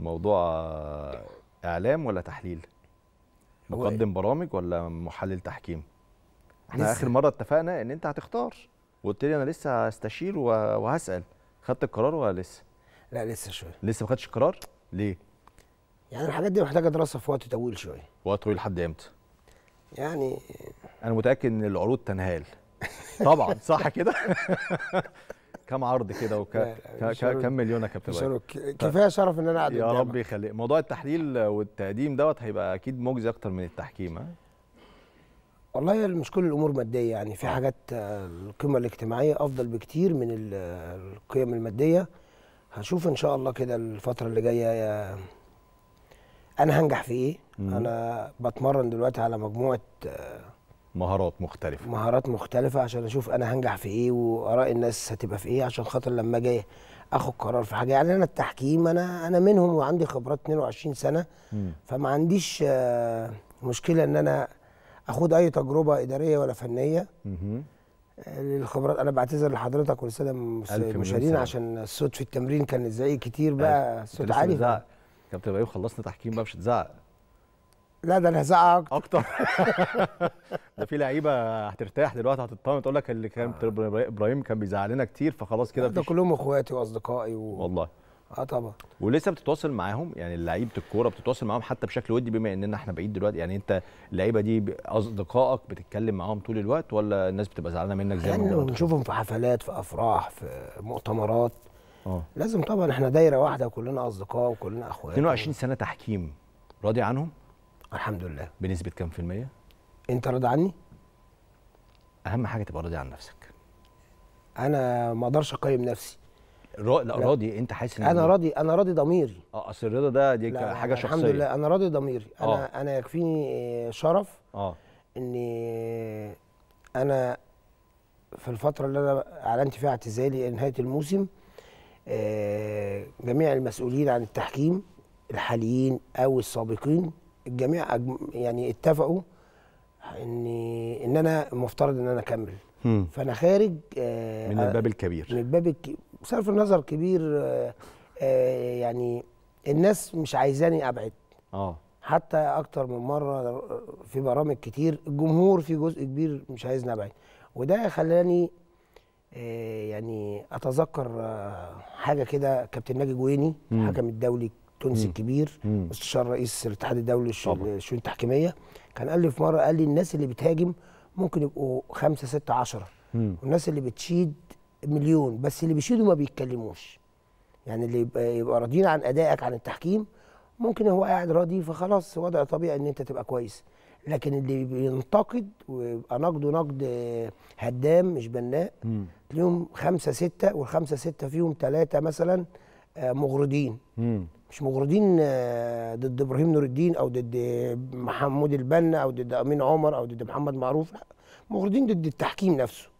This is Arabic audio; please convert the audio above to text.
الموضوع اعلام ولا تحليل مقدم برامج ولا محلل تحكيم احنا لسه. اخر مره اتفقنا ان انت هتختار وقلت لي انا لسه هستشير وهسال خدت القرار ولا لسه لا لسه شويه لسه ما خدتش القرار ليه يعني الحاجات دي محتاجه دراسه في وقت طويل شويه وقت طويل لحد امتى يعني انا متاكد ان العروض تنهال طبعا صح كده كم عرض كده وكم مليون يا كابتن شرف كفايه شرف ان انا قاعد يا رب يخليك موضوع التحليل والتقديم دوت هيبقى اكيد مجزي اكتر من التحكيم ها والله مش كل الامور ماديه يعني في آه. حاجات آه، القيمه الاجتماعيه افضل بكتير من القيم الماديه هشوف ان شاء الله كده الفتره اللي جايه انا هنجح في ايه انا بتمرن دلوقتي على مجموعه آه، مهارات مختلفه مهارات مختلفه عشان اشوف انا هنجح في ايه واراء الناس هتبقى في ايه عشان خاطر لما اجي اخد قرار في حاجه يعني انا التحكيم انا انا منهم وعندي خبرات 22 سنه م. فما عنديش آه، مشكله ان انا اخد اي تجربه اداريه ولا فنيه م. للخبرات انا بعتذر لحضرتك والساده المشاهدين عشان الصوت في التمرين كان زعيق كتير بقى الصوت عالي كابتن ابراهيم خلصنا تحكيم بقى مش هتزعق لا ده انا هزعق اكتر ده في لعيبه هترتاح دلوقتي هتطمن تقول لك اللي كان آه. ابراهيم كان بيزعلنا كتير فخلاص كده ده كلهم اخواتي واصدقائي و... والله اه طبعا ولسه بتتواصل معاهم يعني لعيبه الكوره بتتواصل معاهم حتى بشكل ودي بما اننا احنا بعيد دلوقتي يعني انت اللعيبه دي اصدقائك بتتكلم معاهم طول الوقت ولا الناس بتبقى زعلانه منك زي ما يعني بنشوفهم في حفلات في افراح في مؤتمرات اه لازم طبعا احنا دايره واحده كلنا اصدقاء وكلنا اخوات 22 سنه تحكيم راضي عنهم؟ الحمد لله بنسبه كام في الميه انت راضي عني اهم حاجه تبقى راضي عن نفسك انا ما اقدرش اقيم نفسي را... لا, لا راضي انت حاسس ان انا راضي انا راضي ضميري اه اصل الرضا ده دي لا حاجه شخصيه الحمد لله انا راضي ضميري انا أوه. انا يكفيني شرف اه اني انا في الفتره اللي انا اعلنت فيها اعتزالي نهايه الموسم آه، جميع المسؤولين عن التحكيم الحاليين او السابقين الجميع يعني اتفقوا ان ان انا مفترض ان انا اكمل فانا خارج آه من الباب آه، الكبير من الباب الكبير صرف النظر كبير آه آه يعني الناس مش عايزاني ابعد اه حتى اكتر من مره في برامج كتير الجمهور في جزء كبير مش عايزني ابعد وده خلاني آه، يعني اتذكر آه، حاجه كده كابتن ناجي جويني الحكم الدولي تونسي الكبير مستشار رئيس الاتحاد الدولي للشؤون التحكيميه كان قال لي في مره قال لي الناس اللي بتهاجم ممكن يبقوا خمسه سته عشره والناس اللي بتشيد مليون بس اللي بيشيدوا ما بيتكلموش يعني اللي يبقى, يبقى راضيين عن ادائك عن التحكيم ممكن هو قاعد راضي فخلاص وضع طبيعي ان انت تبقى كويس لكن اللي بينتقد ويبقى نقده نقد هدام مش بناء تلاقيهم خمسه سته والخمسه سته فيهم ثلاثه مثلا آه، مغردين مش مغردين آه، ضد ابراهيم نور الدين او ضد محمود البنا او ضد امين عمر او ضد محمد معروف لا مغردين ضد التحكيم نفسه